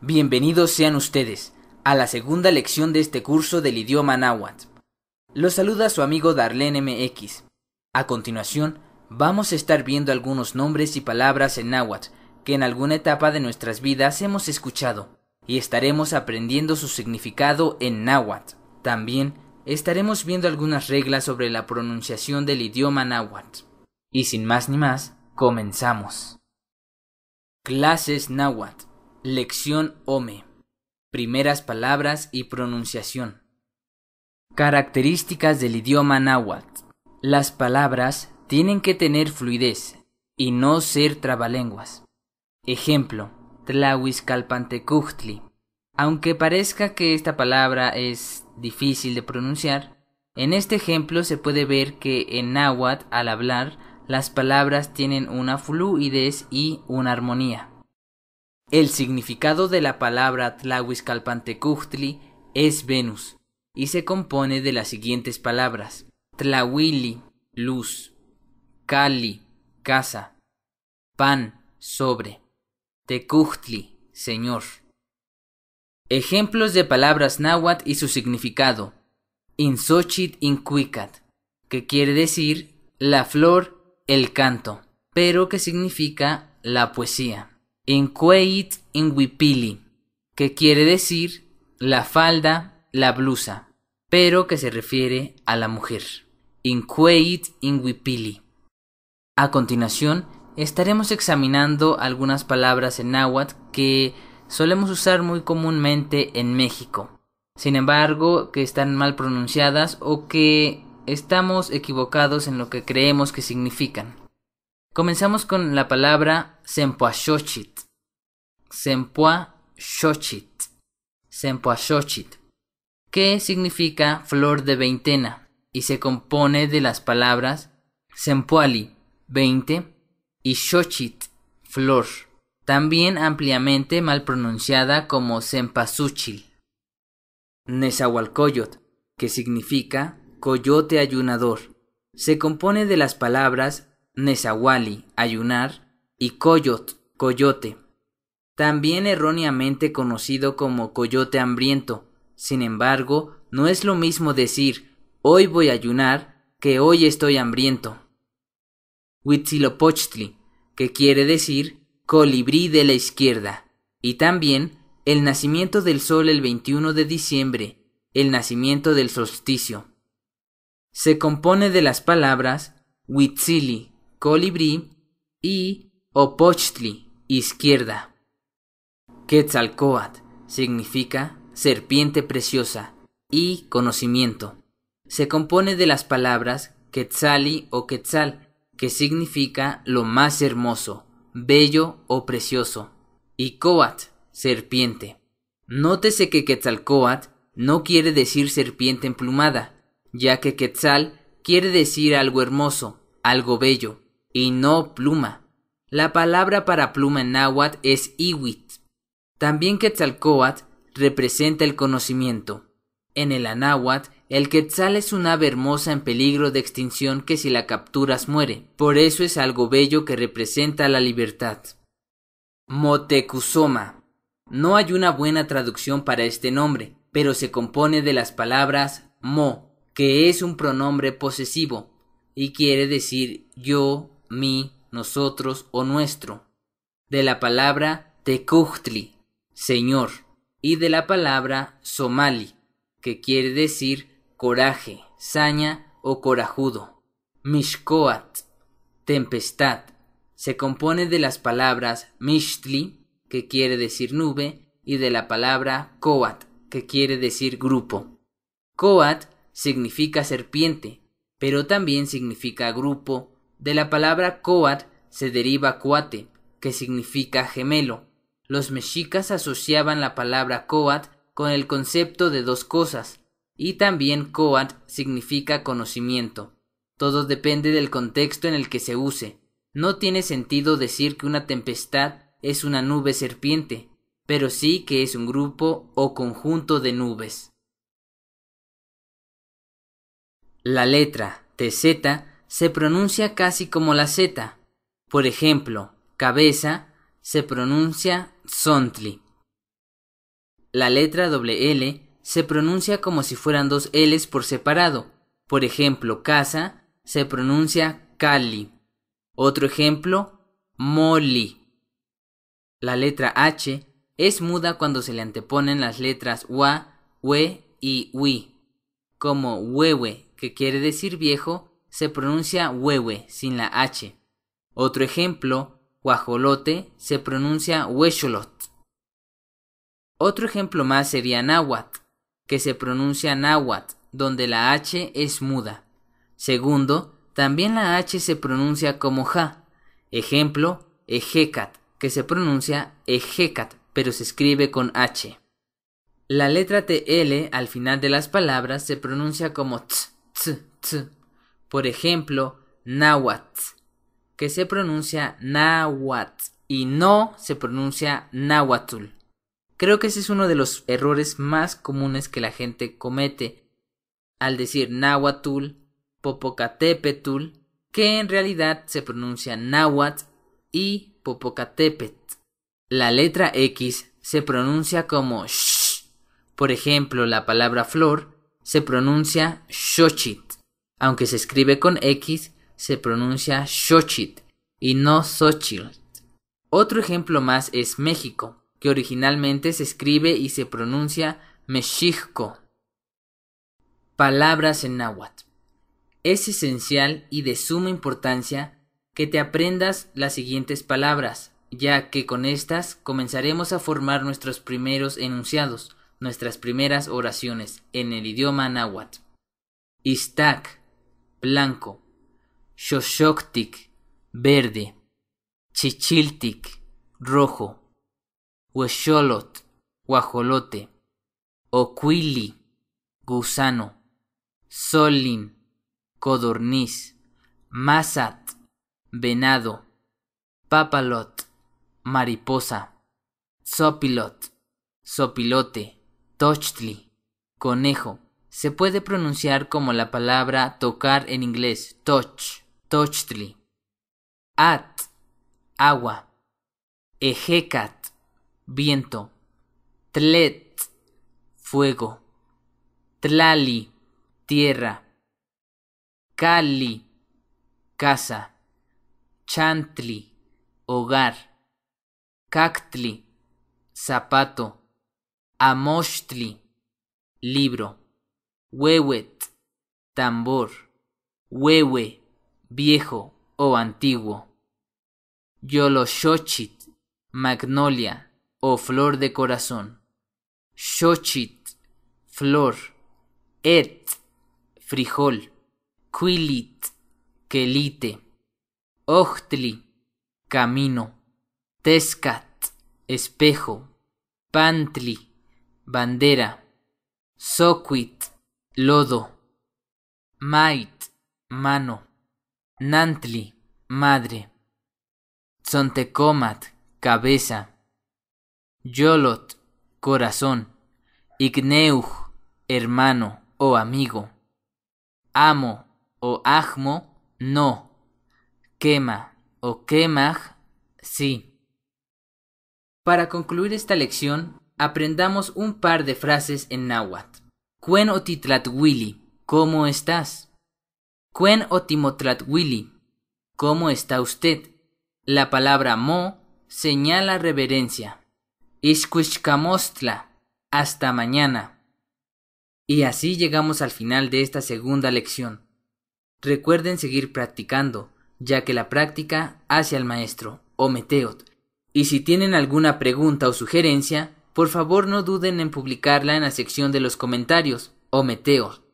Bienvenidos sean ustedes a la segunda lección de este curso del idioma náhuatl. Los saluda su amigo Darlene MX. A continuación, vamos a estar viendo algunos nombres y palabras en náhuatl que en alguna etapa de nuestras vidas hemos escuchado y estaremos aprendiendo su significado en náhuatl. También estaremos viendo algunas reglas sobre la pronunciación del idioma náhuatl. Y sin más ni más, comenzamos. Clases náhuatl. Lección OME Primeras palabras y pronunciación. Características del idioma náhuatl. Las palabras tienen que tener fluidez y no ser trabalenguas. Ejemplo, Tlahuiscalpantecuhtli. Aunque parezca que esta palabra es difícil de pronunciar, en este ejemplo se puede ver que en náhuatl al hablar las palabras tienen una fluidez y una armonía. El significado de la palabra Tlahuizcalpantecuhtli es Venus y se compone de las siguientes palabras: Tlahuili, luz, Cali, casa, pan, sobre, Tecuhtli, señor. Ejemplos de palabras náhuatl y su significado: Insochit incuicat, que quiere decir la flor, el canto, pero que significa la poesía. Incuait inwipili que quiere decir la falda, la blusa, pero que se refiere a la mujer. Incueit Inguipili. A continuación, estaremos examinando algunas palabras en náhuatl que solemos usar muy comúnmente en México. Sin embargo, que están mal pronunciadas o que estamos equivocados en lo que creemos que significan. Comenzamos con la palabra Sempoashochit. Sempoashochit. Sempoashochit. Que significa flor de veintena y se compone de las palabras Sempoali, veinte, y Xochit, flor, también ampliamente mal pronunciada como Sempasuchil. Nezahualcoyot, que significa coyote ayunador, se compone de las palabras Nezahuali, ayunar, y coyot, coyote, también erróneamente conocido como coyote hambriento. Sin embargo, no es lo mismo decir hoy voy a ayunar que hoy estoy hambriento. Huitzilopochtli, que quiere decir colibrí de la izquierda, y también el nacimiento del sol el 21 de diciembre, el nacimiento del solsticio. Se compone de las palabras huitzili, Colibrí y Opochtli, izquierda. Quetzalcoat significa serpiente preciosa y conocimiento. Se compone de las palabras Quetzali o Quetzal, que significa lo más hermoso, bello o precioso, y Coat, serpiente. Nótese que Quetzalcoat no quiere decir serpiente emplumada, ya que Quetzal quiere decir algo hermoso, algo bello, y no pluma. La palabra para pluma en náhuatl es iwit. También Quetzalcoatl representa el conocimiento. En el anáhuatl, el quetzal es un ave hermosa en peligro de extinción que si la capturas muere. Por eso es algo bello que representa la libertad. Motecuzoma. No hay una buena traducción para este nombre, pero se compone de las palabras mo, que es un pronombre posesivo, y quiere decir yo, mi, nosotros o nuestro, de la palabra tekuchtli, Señor, y de la palabra Somali, que quiere decir coraje, saña o corajudo. Mishkoat, tempestad, se compone de las palabras Mishtli, que quiere decir nube, y de la palabra Koat, que quiere decir grupo. Koat significa serpiente, pero también significa grupo, de la palabra coat se deriva coate, que significa gemelo. Los mexicas asociaban la palabra coat con el concepto de dos cosas, y también coat significa conocimiento. Todo depende del contexto en el que se use. No tiene sentido decir que una tempestad es una nube serpiente, pero sí que es un grupo o conjunto de nubes. La letra TZ se pronuncia casi como la Z. Por ejemplo, cabeza se pronuncia zontli. La letra doble L se pronuncia como si fueran dos Ls por separado. Por ejemplo, casa se pronuncia cali. Otro ejemplo, moli. La letra H es muda cuando se le anteponen las letras wa, we y wi, como huewe, que quiere decir viejo, se pronuncia huehue sin la H. Otro ejemplo, huajolote se pronuncia huesholot. Otro ejemplo más sería náhuatl, que se pronuncia náhuatl, donde la H es muda. Segundo, también la H se pronuncia como ja. Ejemplo, ejecat, que se pronuncia ejecat, pero se escribe con H. La letra TL al final de las palabras se pronuncia como ts t, t, por ejemplo, náhuatl, que se pronuncia náhuatl y no se pronuncia náhuatl. Creo que ese es uno de los errores más comunes que la gente comete al decir Nahuatul, popocatépetl, que en realidad se pronuncia náhuatl y popocatépetl. La letra X se pronuncia como sh. Por ejemplo, la palabra flor se pronuncia xochitl. Aunque se escribe con X, se pronuncia Xochit y no Xochitl. Otro ejemplo más es México, que originalmente se escribe y se pronuncia Mexicco. Palabras en náhuatl. Es esencial y de suma importancia que te aprendas las siguientes palabras, ya que con estas comenzaremos a formar nuestros primeros enunciados, nuestras primeras oraciones en el idioma náhuatl. Istac blanco, Shoshoktik, verde, Chichiltic, rojo, Huexolot, guajolote, Oquili, gusano, Solin, codorniz, Mazat, venado, Papalot, mariposa, Zopilot, sopilote, Tochtli, conejo, se puede pronunciar como la palabra tocar en inglés touch, tochtli, At, agua. Ejecat, viento. Tlet, fuego. Tlali, tierra. Cali, casa. Chantli, hogar. Cactli, zapato. Amochtli, libro. Huehuet, tambor. huewe, viejo o antiguo. Yoloshochit, magnolia o flor de corazón. Xochit, flor. Et, frijol. Quilit, quelite. Ochtli, camino. Tescat, espejo. Pantli, bandera. Soquit, lodo, mait, mano, nantli, madre, zontecomat, cabeza, yolot, corazón, igneuj, hermano o amigo, amo o ajmo, no, quema o quemaj, sí. Para concluir esta lección, aprendamos un par de frases en náhuatl. Cuen otitlatwili, ¿cómo estás? otimotrat otimotlatwili, ¿cómo está usted? La palabra mo señala reverencia. Iscuishcamostla, hasta mañana. Y así llegamos al final de esta segunda lección. Recuerden seguir practicando, ya que la práctica hace al maestro, o meteot. Y si tienen alguna pregunta o sugerencia, por favor no duden en publicarla en la sección de los comentarios o meteo.